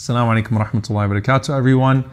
Assalamu alaikum warahmatullahi wabarakatuh, everyone.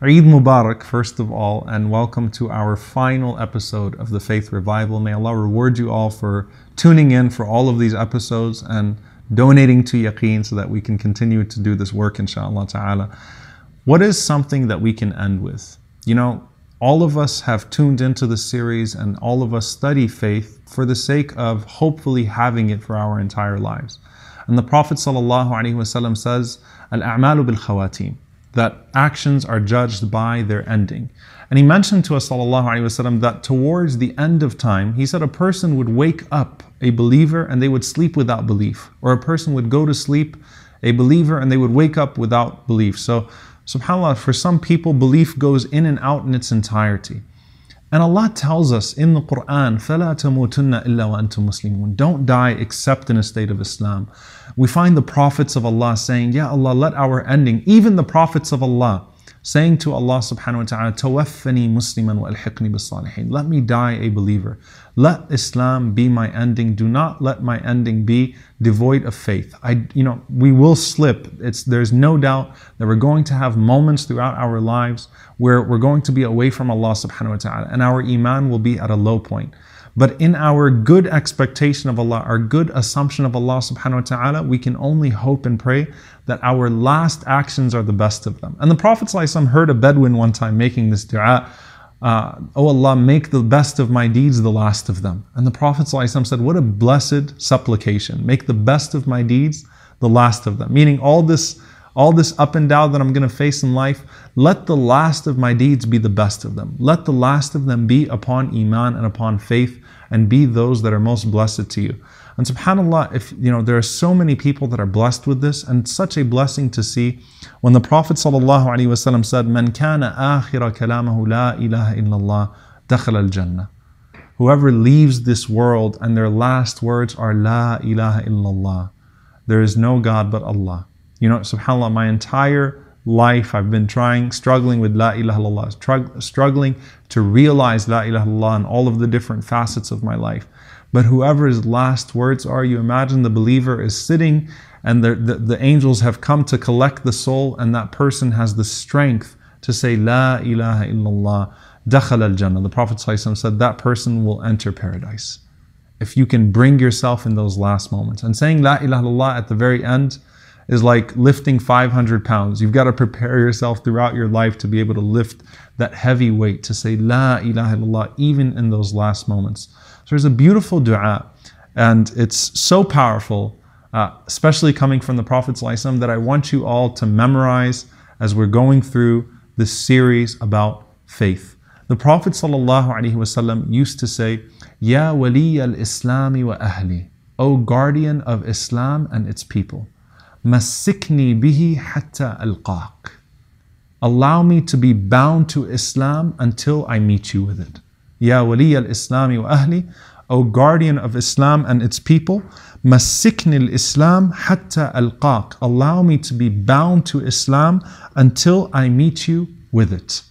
Eid Mubarak, first of all, and welcome to our final episode of the Faith Revival. May Allah reward you all for tuning in for all of these episodes and donating to Yaqeen so that we can continue to do this work, inshallah ta'ala. What is something that we can end with? You know, all of us have tuned into the series and all of us study faith for the sake of hopefully having it for our entire lives. And the Prophet ﷺ says, Al-a'malu bil khawatim, that actions are judged by their ending. And he mentioned to us ﷺ that towards the end of time, he said a person would wake up a believer and they would sleep without belief, or a person would go to sleep a believer and they would wake up without belief. So, subhanAllah, for some people, belief goes in and out in its entirety. And Allah tells us in the Quran, فَلَا تَمُوتُنَّ إِلَّا وَأَنْتُمْ مُسْلِمُونَ Don't die except in a state of Islam. We find the prophets of Allah saying, Ya Allah, let our ending, even the prophets of Allah, saying to Allah subhanahu wa ta'ala, Tawaffani Musliman wa alhiqni bisalihin. Let me die a believer. Let Islam be my ending. Do not let my ending be devoid of faith. I, you know, we will slip. It's, there's no doubt that we're going to have moments throughout our lives where we're going to be away from Allah subhanahu wa ta'ala and our iman will be at a low point. But in our good expectation of Allah, our good assumption of Allah subhanahu wa ta'ala, we can only hope and pray that our last actions are the best of them. And the Prophet heard a Bedouin one time making this dua, uh, Oh Allah, make the best of my deeds the last of them. And the Prophet said, What a blessed supplication. Make the best of my deeds the last of them. Meaning all this all this up and down that I'm going to face in life, let the last of my deeds be the best of them. Let the last of them be upon Iman and upon faith and be those that are most blessed to you. And subhanAllah, if you know, there are so many people that are blessed with this, and such a blessing to see when the Prophet wasallam said, Man kana akhira kalamahu la ilaha illallah, dakhala al jannah. Whoever leaves this world and their last words are La ilaha illallah, there is no God but Allah. You know, subhanAllah, my entire life I've been trying, struggling with La ilaha illallah, struggling to realize La ilaha illallah in all of the different facets of my life. But whoever's last words are, you imagine the believer is sitting and the, the, the angels have come to collect the soul, and that person has the strength to say, La ilaha illallah, dakhal al Jannah. The Prophet said, That person will enter paradise. If you can bring yourself in those last moments. And saying La ilaha illallah at the very end, is like lifting 500 pounds. You've got to prepare yourself throughout your life to be able to lift that heavy weight, to say La ilaha illallah, even in those last moments. So there's a beautiful dua, and it's so powerful, uh, especially coming from the Prophet that I want you all to memorize as we're going through this series about faith. The Prophet ﷺ used to say, Ya wali al Islami wa ahli, O guardian of Islam and its people. Masikni bihi hatta alqaq. Allow me to be bound to Islam until I meet you with it. Ya wali al Islami wa ahli, O guardian of Islam and its people, Masikni al Islam hatta alqaq. Allow me to be bound to Islam until I meet you with it.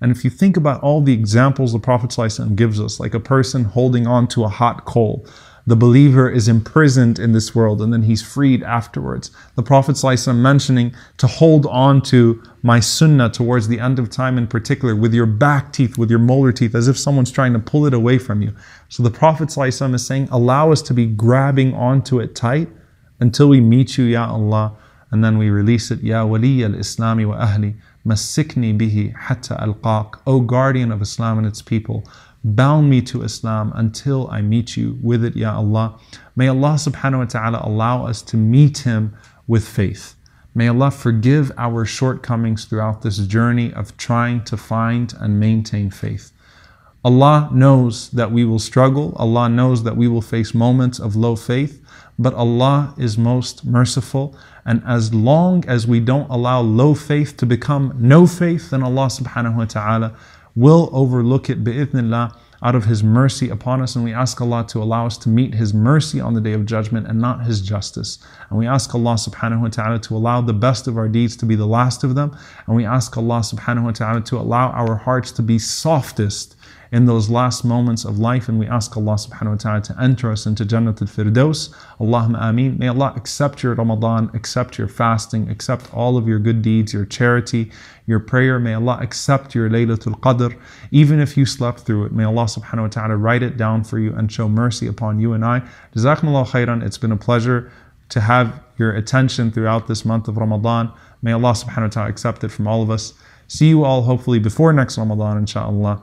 And if you think about all the examples the Prophet ﷺ gives us, like a person holding on to a hot coal, the believer is imprisoned in this world and then he's freed afterwards. The Prophet ﷺ mentioning to hold on to my sunnah towards the end of time in particular with your back teeth, with your molar teeth, as if someone's trying to pull it away from you. So the Prophet ﷺ is saying, allow us to be grabbing onto it tight until we meet you, Ya Allah, and then we release it, Ya Wali al-Islami wa Ahli, masikni bihi hatta al-qaq, O guardian of Islam and its people, Bound me to Islam until I meet you with it, Ya Allah. May Allah subhanahu wa ta'ala allow us to meet Him with faith. May Allah forgive our shortcomings throughout this journey of trying to find and maintain faith. Allah knows that we will struggle. Allah knows that we will face moments of low faith. But Allah is most merciful. And as long as we don't allow low faith to become no faith, then Allah subhanahu wa ta'ala will overlook it bi'ithnillah out of His mercy upon us. And we ask Allah to allow us to meet His mercy on the day of judgment and not His justice. And we ask Allah subhanahu wa ta'ala to allow the best of our deeds to be the last of them. And we ask Allah subhanahu wa ta'ala to allow our hearts to be softest in those last moments of life. And we ask Allah subhanahu wa ta'ala to enter us into Jannat al-Firdaus. Allahumma ameen. May Allah accept your Ramadan, accept your fasting, accept all of your good deeds, your charity, your prayer. May Allah accept your Laylatul Qadr. Even if you slept through it, may Allah subhanahu wa ta'ala write it down for you and show mercy upon you and I. Jazakumullah khairan. It's been a pleasure to have your attention throughout this month of Ramadan. May Allah subhanahu wa ta'ala accept it from all of us. See you all hopefully before next Ramadan, inshaAllah.